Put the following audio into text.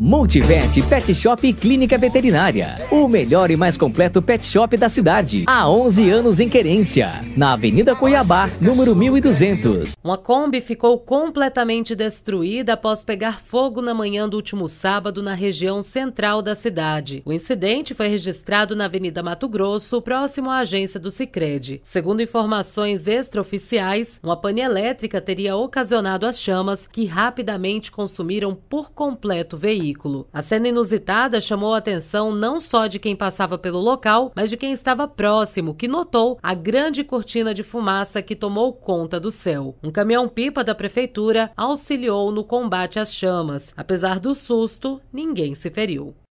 Multivet Pet Shop e Clínica Veterinária. O melhor e mais completo pet shop da cidade. Há 11 anos em querência. Na Avenida Cuiabá, número 1200. Uma Kombi ficou completamente destruída após pegar fogo na manhã do último sábado na região central da cidade. O incidente foi registrado na Avenida Mato Grosso, próximo à agência do Sicredi. Segundo informações extraoficiais, uma pane elétrica teria ocasionado as chamas que rapidamente consumiram por completo o veículo veículo. A cena inusitada chamou a atenção não só de quem passava pelo local, mas de quem estava próximo, que notou a grande cortina de fumaça que tomou conta do céu. Um caminhão-pipa da prefeitura auxiliou no combate às chamas. Apesar do susto, ninguém se feriu.